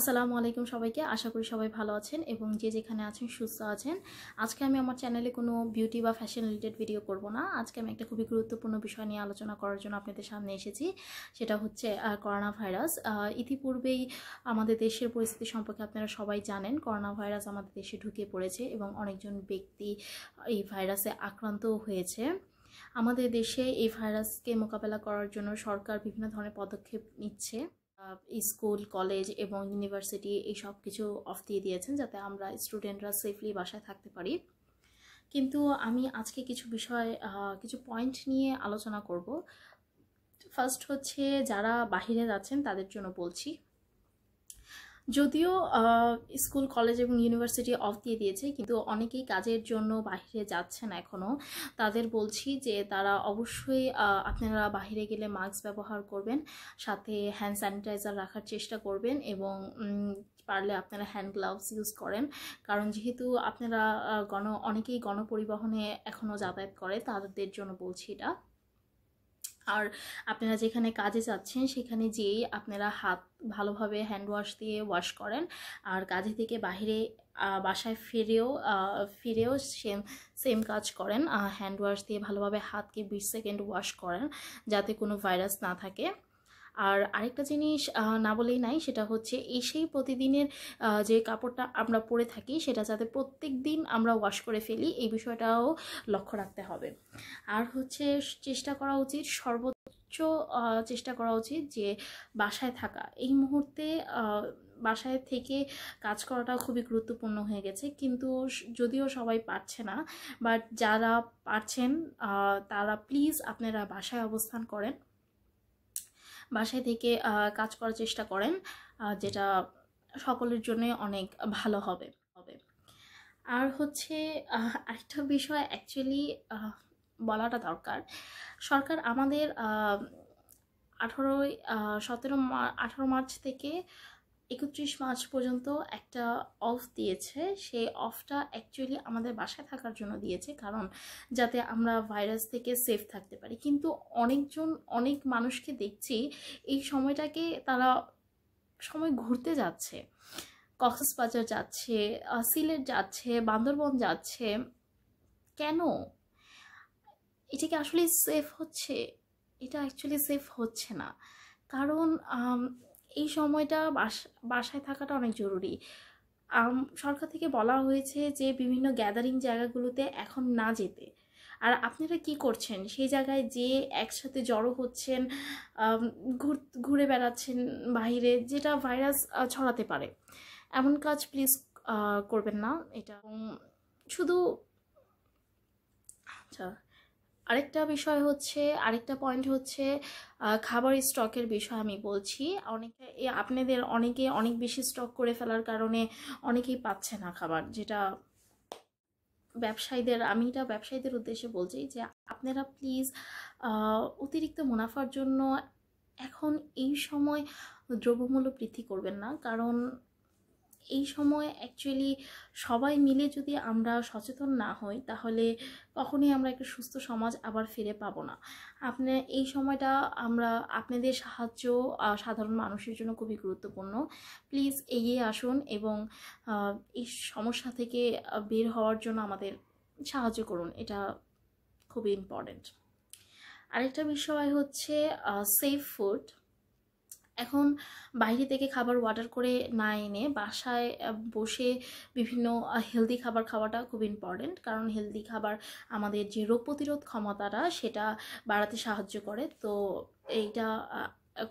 আসসালামু আলাইকুম সবাইকে আশা করি সবাই ভালো আছেন এবং যে যেখানে আছেন সুস্থ আছেন আজকে আমি আমার চ্যানেলে কোনো বিউটি বা ফ্যাশন রিলেটেড ভিডিও করব না আজকে আমি একটা খুবই গুরুত্বপূর্ণ বিষয় নিয়ে আলোচনা করার জন্য আপনাদের সামনে এসেছি সেটা হচ্ছে করোনা ভাইরাস ইতিপূর্বেই আমাদের দেশের পরিস্থিতি সম্পর্কে আপনারা সবাই জানেন করোনা ভাইরাস আমাদের দেশে ঢুকে পড়েছে এবং অনেকজন ব্যক্তি এই ভাইরাসে আক্রান্ত হয়েছে আমাদের দেশে এই ভাইরাসকে মোকাবেলা করার জন্য সরকার বিভিন্ন ধরনের পদক্ষেপ নিচ্ছে স্কুল কলেজ এবং ইউনিভার্সিটি এই সব কিছু অফ দিয়ে দিয়েছেন যাতে আমরা স্টুডেন্টরা সেফলি বাসায় থাকতে পারি কিন্তু আমি আজকে কিছু বিষয় কিছু পয়েন্ট নিয়ে আলোচনা করব ফার্স্ট হচ্ছে যারা বাহিরে যাচ্ছেন তাদের জন্য বলছি যদিও স্কুল কলেজ এবং ইউনিভার্সিটি অফ দিয়ে দিয়েছে কিন্তু অনেকেই কাজের জন্য বাহিরে যাচ্ছেন এখনও তাদের বলছি যে তারা অবশ্যই আপনারা বাহিরে গেলে মাস্ক ব্যবহার করবেন সাথে হ্যান্ড স্যানিটাইজার রাখার চেষ্টা করবেন এবং পারলে আপনারা হ্যান্ড গ্লাভস ইউজ করেন কারণ যেহেতু আপনারা গণ অনেকেই গণপরিবহনে এখনও যাতায়াত করে তাদের জন্য বলছি এটা আর আপনারা যেখানে কাজে যাচ্ছেন সেখানে যেয়েই আপনারা হাত ভালোভাবে হ্যান্ড ওয়াশ দিয়ে ওয়াশ করেন আর কাজে থেকে বাহিরে বাসায় ফিরেও ফিরেও সেম সেম কাজ করেন হ্যান্ড ওয়াশ দিয়ে ভালোভাবে হাতকে বিশ সেকেন্ড ওয়াশ করেন যাতে কোনো ভাইরাস না থাকে আর আরেকটা জিনিস না বলেই নাই সেটা হচ্ছে এসেই প্রতিদিনের যে কাপড়টা আমরা পরে থাকি সেটা যাতে প্রত্যেক দিন আমরা ওয়াশ করে ফেলি এই বিষয়টাও লক্ষ্য রাখতে হবে আর হচ্ছে চেষ্টা করা উচিত সর্বোচ্চ চেষ্টা করা উচিত যে বাসায় থাকা এই মুহূর্তে বাসায় থেকে কাজ করাটা খুবই গুরুত্বপূর্ণ হয়ে গেছে কিন্তু যদিও সবাই পারছে না বাট যারা পারছেন তারা প্লিজ আপনারা বাসায় অবস্থান করেন বাসায় থেকে কাজ করার চেষ্টা করেন যেটা সকলের জন্যই অনেক ভালো হবে হবে আর হচ্ছে আরেকটা বিষয় অ্যাকচুয়ালি বলাটা দরকার সরকার আমাদের আঠারোই সতেরো আঠারো মার্চ থেকে একত্রিশ মার্চ পর্যন্ত একটা অফ দিয়েছে সেই অফটা অ্যাকচুয়ালি আমাদের বাসায় থাকার জন্য দিয়েছে কারণ যাতে আমরা ভাইরাস থেকে সেফ থাকতে পারি কিন্তু অনেকজন অনেক মানুষকে দেখছি এই সময়টাকে তারা সময় ঘুরতে যাচ্ছে কক্সবাজার যাচ্ছে সিলেট যাচ্ছে বান্দরবন যাচ্ছে কেন এটা কি আসলে সেফ হচ্ছে এটা অ্যাকচুয়ালি সেফ হচ্ছে না কারণ এই সময়টা বাসায় থাকাটা অনেক জরুরি সরকার থেকে বলা হয়েছে যে বিভিন্ন গ্যাদারিং জায়গাগুলোতে এখন না যেতে আর আপনারা কি করছেন সেই জায়গায় যে একসাথে জড়ো হচ্ছেন ঘুরে বেড়াচ্ছেন বাহিরে যেটা ভাইরাস ছড়াতে পারে এমন কাজ প্লিজ করবেন না এটা শুধু আচ্ছা আরেকটা বিষয় হচ্ছে আরেকটা পয়েন্ট হচ্ছে খাবার স্টকের বিষয় আমি বলছি অনেকে আপনাদের অনেকে অনেক বেশি স্টক করে ফেলার কারণে অনেকেই পাচ্ছে না খাবার যেটা ব্যবসায়ীদের আমি এটা ব্যবসায়ীদের উদ্দেশ্যে বলছি যে আপনারা প্লিজ অতিরিক্ত মুনাফার জন্য এখন এই সময় দ্রব্যমূল্য বৃদ্ধি করবেন না কারণ এই সময় অ্যাকচুয়ালি সবাই মিলে যদি আমরা সচেতন না হই তাহলে কখনোই আমরা একটা সুস্থ সমাজ আবার ফিরে পাবো না আপনি এই সময়টা আমরা আপনাদের সাহায্য সাধারণ মানুষের জন্য খুবই গুরুত্বপূর্ণ প্লিজ এগিয়ে আসুন এবং এই সমস্যা থেকে বের হওয়ার জন্য আমাদের সাহায্য করুন এটা খুবই ইম্পর্টেন্ট আরেকটা বিষয় হচ্ছে সেফ ফুড এখন বাইরে থেকে খাবার অর্ডার করে না এনে বাসায় বসে বিভিন্ন হেলদি খাবার খাওয়াটা খুব ইম্পর্টেন্ট কারণ হেলদি খাবার আমাদের যে রোগ প্রতিরোধ ক্ষমতাটা সেটা বাড়াতে সাহায্য করে তো এইটা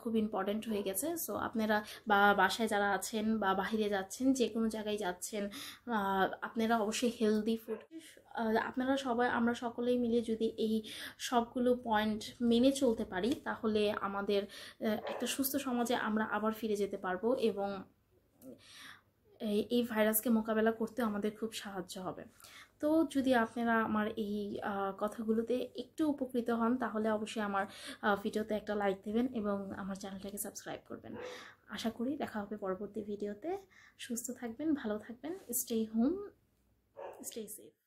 খুব ইম্পর্ট্যান্ট হয়ে গেছে সো আপনারা বা বাসায় যারা আছেন বা বাহিরে যাচ্ছেন যে কোনো জায়গায় যাচ্ছেন আপনারা অবশ্যই হেলদি ফুড আপনারা সবাই আমরা সকলেই মিলে যদি এই সবগুলো পয়েন্ট মেনে চলতে পারি তাহলে আমাদের একটা সুস্থ সমাজে আমরা আবার ফিরে যেতে পারবো এবং এই ভাইরাসকে মোকাবেলা করতে আমাদের খুব সাহায্য হবে তো যদি আপনারা আমার এই কথাগুলোতে একটু উপকৃত হন তাহলে অবশ্যই আমার ভিডিওতে একটা লাইক দেবেন এবং আমার চ্যানেলটাকে সাবস্ক্রাইব করবেন আশা করি দেখা হবে পরবর্তী ভিডিওতে সুস্থ থাকবেন ভালো থাকবেন স্টে হোম স্টে সেফ